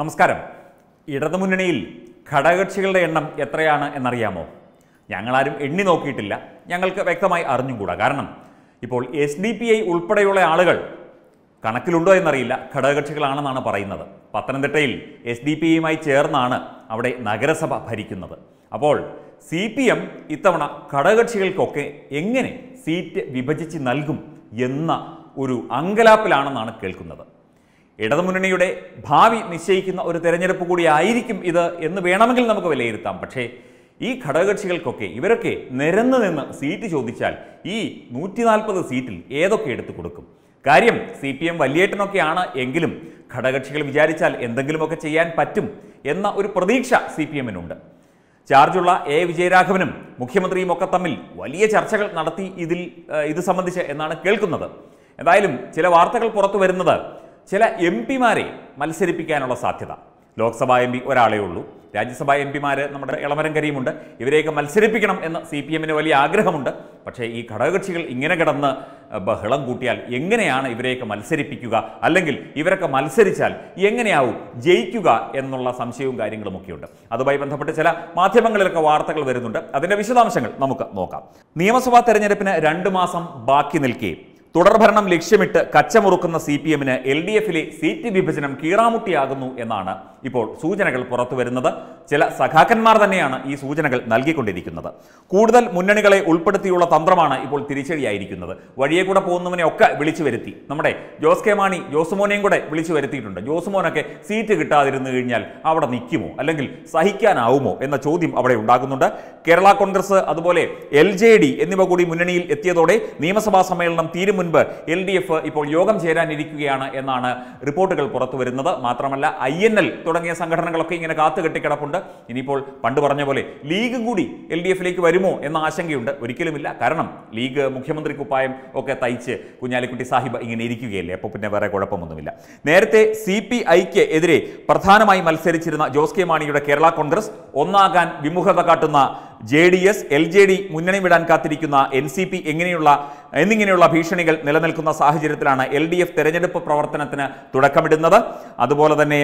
നമസ്കാരം ഇടതുമുന്നണിയിൽ ഘടകകക്ഷികളുടെ എണ്ണം എത്രയാണ് എന്നറിയാമോ ഞങ്ങളാരും എണ്ണി നോക്കിയിട്ടില്ല ഞങ്ങൾക്ക് വ്യക്തമായി അറിഞ്ഞുകൂടാ കാരണം ഇപ്പോൾ എസ് ഡി പി ഐ ഉൾപ്പെടെയുള്ള ആളുകൾ കണക്കിലുണ്ടോ എന്നറിയില്ല ഘടകകക്ഷികളാണെന്നാണ് പറയുന്നത് പത്തനംതിട്ടയിൽ എസ് ഡി പി ഐയുമായി ചേർന്നാണ് അവിടെ നഗരസഭ ഭരിക്കുന്നത് അപ്പോൾ സി പി എം ഇത്തവണ ഘടകകക്ഷികൾക്കൊക്കെ എങ്ങനെ സീറ്റ് വിഭജിച്ച് നൽകും എന്ന ഒരു അങ്കലാപ്പിലാണെന്നാണ് കേൾക്കുന്നത് ഇടതുമുന്നണിയുടെ ഭാവി നിശ്ചയിക്കുന്ന ഒരു തെരഞ്ഞെടുപ്പ് കൂടിയായിരിക്കും ഇത് എന്ന് വേണമെങ്കിൽ നമുക്ക് വിലയിരുത്താം പക്ഷേ ഈ ഘടകകക്ഷികൾക്കൊക്കെ ഇവരൊക്കെ നിരന്ന് നിന്ന് സീറ്റ് ചോദിച്ചാൽ ഈ നൂറ്റി നാൽപ്പത് സീറ്റിൽ ഏതൊക്കെ എടുത്തു കൊടുക്കും കാര്യം സി പി എം വലിയേട്ടനൊക്കെയാണ് എങ്കിലും ഘടകകക്ഷികൾ വിചാരിച്ചാൽ എന്തെങ്കിലുമൊക്കെ ചെയ്യാൻ പറ്റും എന്ന ഒരു പ്രതീക്ഷ സി പി എമ്മിനുണ്ട് ചാർജുള്ള എ വിജയരാഘവനും മുഖ്യമന്ത്രിയും ഒക്കെ തമ്മിൽ വലിയ ചർച്ചകൾ നടത്തി ഇതിൽ ഇത് സംബന്ധിച്ച് എന്നാണ് കേൾക്കുന്നത് എന്തായാലും ചില വാർത്തകൾ പുറത്തു വരുന്നത് ചില എം പിമാരെ മത്സരിപ്പിക്കാനുള്ള സാധ്യത ലോക്സഭാ എം പി ഒരാളേ ഉള്ളൂ രാജ്യസഭാ എം പിമാർ നമ്മുടെ ഇളമരം കരീമുണ്ട് ഇവരെയൊക്കെ മത്സരിപ്പിക്കണം എന്ന് സി പി എമ്മിന് വലിയ ആഗ്രഹമുണ്ട് പക്ഷേ ഈ ഘടകകക്ഷികൾ ഇങ്ങനെ കിടന്ന് ബഹളം കൂട്ടിയാൽ എങ്ങനെയാണ് ഇവരെയൊക്കെ മത്സരിപ്പിക്കുക അല്ലെങ്കിൽ ഇവരൊക്കെ മത്സരിച്ചാൽ എങ്ങനെയാവും ജയിക്കുക എന്നുള്ള സംശയവും കാര്യങ്ങളുമൊക്കെയുണ്ട് അതുമായി ബന്ധപ്പെട്ട് ചില മാധ്യമങ്ങളിലൊക്കെ വാർത്തകൾ വരുന്നുണ്ട് അതിൻ്റെ വിശദാംശങ്ങൾ നമുക്ക് നോക്കാം നിയമസഭാ തെരഞ്ഞെടുപ്പിന് രണ്ട് മാസം ബാക്കി നിൽക്കുകയും തുടർഭരണം ലക്ഷ്യമിട്ട് കച്ചമുറുക്കുന്ന സി പി എമ്മിന് എൽ ഡി എഫിലെ സീറ്റ് വിഭജനം കീറാമുട്ടിയാകുന്നു എന്നാണ് ഇപ്പോൾ സൂചനകൾ പുറത്തുവരുന്നത് ചില സഖാക്കന്മാർ തന്നെയാണ് ഈ സൂചനകൾ നൽകിക്കൊണ്ടിരിക്കുന്നത് കൂടുതൽ മുന്നണികളെ ഉൾപ്പെടുത്തിയുള്ള തന്ത്രമാണ് ഇപ്പോൾ തിരിച്ചടിയായിരിക്കുന്നത് വഴിയെ കൂടെ പോകുന്നവനെ ഒക്കെ വിളിച്ചു വരുത്തി നമ്മുടെ ജോസ് കെ മാണി ജോസുമോനെയും കൂടെ വിളിച്ചു വരുത്തിയിട്ടുണ്ട് ജോസുമോനൊക്കെ സീറ്റ് കിട്ടാതിരുന്നു കഴിഞ്ഞാൽ അവിടെ നിൽക്കുമോ അല്ലെങ്കിൽ സഹിക്കാനാവുമോ എന്ന ചോദ്യം അവിടെ ഉണ്ടാകുന്നുണ്ട് കേരള കോൺഗ്രസ് അതുപോലെ എൽ ജെ ഡി എന്നിവ കൂടി മുന്നണിയിൽ എത്തിയതോടെ നിയമസഭാ സമ്മേളനം തീരും മുൻപ് എൽ ഡി എഫ് ഇപ്പോൾ യോഗം ചേരാനിരിക്കുകയാണ് എന്നാണ് റിപ്പോർട്ടുകൾ പുറത്തുവരുന്നത് മാത്രമല്ല ഐ എൻ എൽ തുടങ്ങിയ സംഘടനകളൊക്കെ ഇങ്ങനെ കാത്തു കെട്ടിക്കിടപ്പുണ്ട് ഇനിയിപ്പോൾ പണ്ട് പറഞ്ഞ പോലെ ലീഗ് കൂടി എൽ ഡി എഫിലേക്ക് വരുമോ എന്ന ആശങ്കയുണ്ട് ഒരിക്കലുമില്ല കാരണം ലീഗ് മുഖ്യമന്ത്രി കുപ്പായം ഒക്കെ തയ്ച്ച് കുഞ്ഞാലിക്കുട്ടി സാഹിബ് ഇങ്ങനെ ഇരിക്കുകയല്ലേ അപ്പോൾ പിന്നെ വേറെ കുഴപ്പമൊന്നുമില്ല നേരത്തെ സി പി ഐക്ക് എതിരെ പ്രധാനമായി മത്സരിച്ചിരുന്ന ജോസ് കെ മാണിയുടെ കേരള കോൺഗ്രസ് ഒന്നാകാൻ വിമുഖത കാട്ടുന്ന J D S L J D മുന്നണി വിടാൻ കാത്തിരിക്കുന്ന എൻ സി പി എങ്ങനെയുള്ള എന്നിങ്ങനെയുള്ള ഭീഷണികൾ നിലനിൽക്കുന്ന സാഹചര്യത്തിലാണ് എൽ ഡി എഫ് തെരഞ്ഞെടുപ്പ് പ്രവർത്തനത്തിന് തുടക്കമിടുന്നത് അതുപോലെ തന്നെ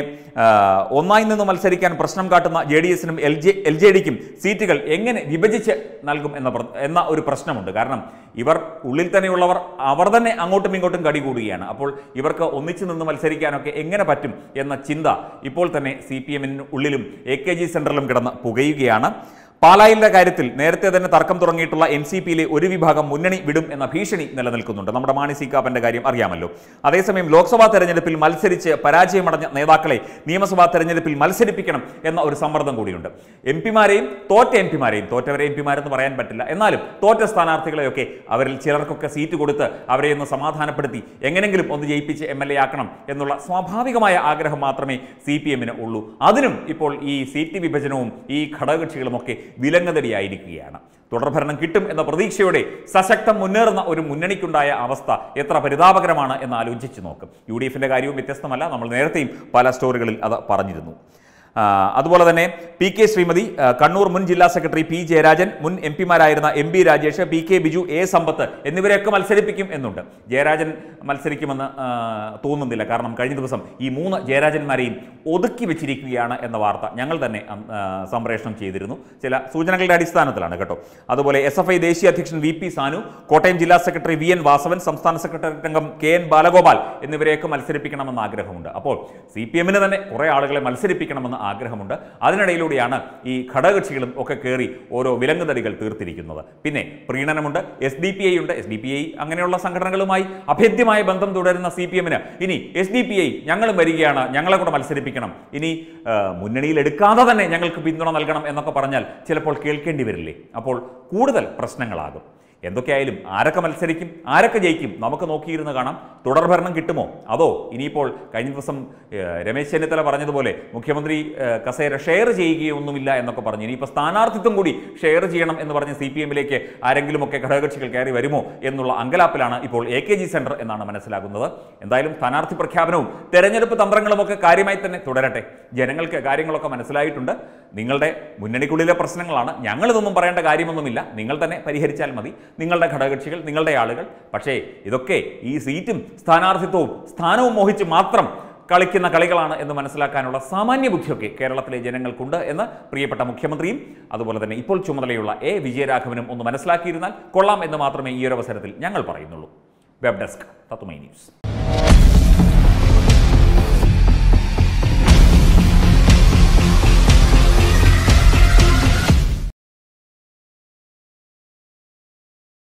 ഒന്നായി നിന്ന് മത്സരിക്കാൻ പ്രശ്നം കാട്ടുന്ന ജെ ഡി എസിനും എൽ ജെ എൽ ജെ ഡിക്കും സീറ്റുകൾ എങ്ങനെ വിഭജിച്ച് നൽകും എന്ന എന്ന ഒരു പ്രശ്നമുണ്ട് കാരണം ഇവർ ഉള്ളിൽ തന്നെയുള്ളവർ അവർ തന്നെ അങ്ങോട്ടും ഇങ്ങോട്ടും കടി കൂടുകയാണ് അപ്പോൾ ഇവർക്ക് ഒന്നിച്ചു നിന്ന് മത്സരിക്കാനൊക്കെ എങ്ങനെ പറ്റും എന്ന ചിന്ത ഇപ്പോൾ തന്നെ സി പി എമ്മിന് ഉള്ളിലും എ കെ ജി സെൻറ്ററിലും കിടന്ന് പുകയുകയാണ് പാലായിലിന്റെ കാര്യത്തിൽ നേരത്തെ തന്നെ തർക്കം തുടങ്ങിയിട്ടുള്ള എൻ സി പിയിലെ ഒരു വിഭാഗം മുന്നണി വിടും എന്ന ഭീഷണി നിലനിൽക്കുന്നുണ്ട് നമ്മുടെ മാണി സി കാപ്പന്റെ കാര്യം അറിയാമല്ലോ അതേസമയം ലോക്സഭാ തെരഞ്ഞെടുപ്പിൽ മത്സരിച്ച് പരാജയമടഞ്ഞ നേതാക്കളെ നിയമസഭാ തെരഞ്ഞെടുപ്പിൽ മത്സരിപ്പിക്കണം എന്ന ഒരു സമ്മർദ്ദം കൂടിയുണ്ട് എം പിമാരെയും തോറ്റ എം പിമാരെയും തോറ്റവരെ എം പിമാരെന്ന് പറയാൻ പറ്റില്ല എന്നാലും തോറ്റ സ്ഥാനാർത്ഥികളെയൊക്കെ അവരിൽ ചിലർക്കൊക്കെ സീറ്റ് കൊടുത്ത് അവരെ ഒന്ന് സമാധാനപ്പെടുത്തി എങ്ങനെങ്കിലും ഒന്ന് ജയിപ്പിച്ച് എം എൽ എ ആക്കണം എന്നുള്ള സ്വാഭാവികമായ ആഗ്രഹം മാത്രമേ സി പി എമ്മിന് ഉള്ളൂ അതിനും ഇപ്പോൾ ഈ സീറ്റ് വിഭജനവും ഈ ഘടകകക്ഷികളുമൊക്കെ വിലങ്ങതടിയായിരിക്കുകയാണ് തുടർഭരണം കിട്ടും എന്ന പ്രതീക്ഷയോടെ സശക്തം മുന്നേറുന്ന ഒരു മുന്നണിക്കുണ്ടായ അവസ്ഥ എത്ര പരിതാപകരമാണ് എന്ന് ആലോചിച്ച് നോക്കും യു ഡി കാര്യവും വ്യത്യസ്തമല്ല നമ്മൾ നേരത്തെയും പല സ്റ്റോറികളിൽ അത് പറഞ്ഞിരുന്നു അതുപോലെ തന്നെ പി കെ ശ്രീമതി കണ്ണൂർ മുൻ ജില്ലാ സെക്രട്ടറി പി ജയരാജൻ മുൻ എം പിമാരായിരുന്ന M B Rajesh P K Biju A Sampath എന്നിവരെയൊക്കെ മത്സരിപ്പിക്കും എന്നുണ്ട് ജയരാജൻ മത്സരിക്കുമെന്ന് തോന്നുന്നില്ല കാരണം കഴിഞ്ഞ ദിവസം ഈ മൂന്ന് ജയരാജന്മാരെയും ഒതുക്കി വെച്ചിരിക്കുകയാണ് എന്ന വാർത്ത ഞങ്ങൾ തന്നെ സംപ്രേഷണം ചെയ്തിരുന്നു ചില സൂചനകളുടെ അടിസ്ഥാനത്തിലാണ് കേട്ടോ അതുപോലെ എസ് എഫ് ഐ ദേശീയ അധ്യക്ഷൻ വി പി സാനു കോട്ടയം ജില്ലാ സെക്രട്ടറി വി എൻ വാസവൻ സംസ്ഥാന സെക്രട്ടറി അംഗം കെ എൻ ബാലഗോപാൽ എന്നിവരെയൊക്കെ മത്സരിപ്പിക്കണമെന്ന് ആഗ്രഹമുണ്ട് അപ്പോൾ സി പി എമ്മിന് തന്നെ കുറേ ആളുകളെ മത്സരിപ്പിക്കണമെന്ന് ആഗ്രഹമുണ്ട് അതിനിടയിലൂടെയാണ് ഈ ഘടകകക്ഷികളും ഒക്കെ കയറി ഓരോ വിലങ്ങുതടികൾ തീർത്തിരിക്കുന്നത് പിന്നെ പ്രീണനമുണ്ട് എസ് ഡി പി ഐ ഉണ്ട് എസ് ഡി പി ഐ അങ്ങനെയുള്ള സംഘടനകളുമായി അഭേദ്യമായ ബന്ധം തുടരുന്ന സി പി എമ്മിന് ഇനി എസ് ഡി പി ഐ ഞങ്ങളും വരികയാണ് ഞങ്ങളെ കൂടെ മത്സരിപ്പിക്കണം ഇനി മുന്നണിയിലെടുക്കാതെ എടുക്കാതെ തന്നെ ഞങ്ങൾക്ക് പിന്തുണ നൽകണം എന്നൊക്കെ പറഞ്ഞാൽ ചിലപ്പോൾ കേൾക്കേണ്ടി വരില്ലേ അപ്പോൾ കൂടുതൽ പ്രശ്നങ്ങളാകും എന്തൊക്കെയായാലും ആരൊക്കെ മത്സരിക്കും ആരൊക്കെ ജയിക്കും നമുക്ക് നോക്കിയിരുന്ന് കാണാം തുടർഭരണം കിട്ടുമോ അതോ ഇനിയിപ്പോൾ കഴിഞ്ഞ ദിവസം രമേശ് ചെന്നിത്തല പറഞ്ഞതുപോലെ മുഖ്യമന്ത്രി കസേര ഷെയർ ചെയ്യുകയൊന്നുമില്ല എന്നൊക്കെ പറഞ്ഞു ഇനിയിപ്പോൾ സ്ഥാനാർത്ഥിത്വം കൂടി ഷെയർ ചെയ്യണം എന്ന് പറഞ്ഞ് സി പി എമ്മിലേക്ക് ആരെങ്കിലുമൊക്കെ ഘടകകക്ഷികൾ കയറി വരുമോ എന്നുള്ള അങ്കലാപ്പിലാണ് ഇപ്പോൾ എ കെ ജി സെൻറ്റർ എന്നാണ് മനസ്സിലാക്കുന്നത് എന്തായാലും സ്ഥാനാർത്ഥി പ്രഖ്യാപനവും തെരഞ്ഞെടുപ്പ് തന്ത്രങ്ങളുമൊക്കെ കാര്യമായി തന്നെ തുടരട്ടെ ജനങ്ങൾക്ക് കാര്യങ്ങളൊക്കെ മനസ്സിലായിട്ടുണ്ട് നിങ്ങളുടെ മുന്നണിക്കുള്ളിലെ പ്രശ്നങ്ങളാണ് ഞങ്ങളിതൊന്നും പറയേണ്ട കാര്യമൊന്നുമില്ല നിങ്ങൾ തന്നെ പരിഹരിച്ചാൽ മതി നിങ്ങളുടെ ഘടകകക്ഷികൾ നിങ്ങളുടെ ആളുകൾ പക്ഷേ ഇതൊക്കെ ഈ സീറ്റും സ്ഥാനാർത്ഥിത്വവും സ്ഥാനവും മോഹിച്ച് മാത്രം കളിക്കുന്ന കളികളാണ് എന്ന് മനസ്സിലാക്കാനുള്ള സാമാന്യ ബുദ്ധിയൊക്കെ കേരളത്തിലെ ജനങ്ങൾക്കുണ്ട് എന്ന് പ്രിയപ്പെട്ട മുഖ്യമന്ത്രിയും അതുപോലെ തന്നെ ഇപ്പോൾ ചുമതലയുള്ള എ വിജയരാഘവനും ഒന്ന് മനസ്സിലാക്കിയിരുന്നാൽ കൊള്ളാം എന്ന് മാത്രമേ ഈ ഒരു അവസരത്തിൽ ഞങ്ങൾ പറയുന്നുള്ളൂ വെബ് ഡെസ്ക് തത്തുമൈ ന്യൂസ്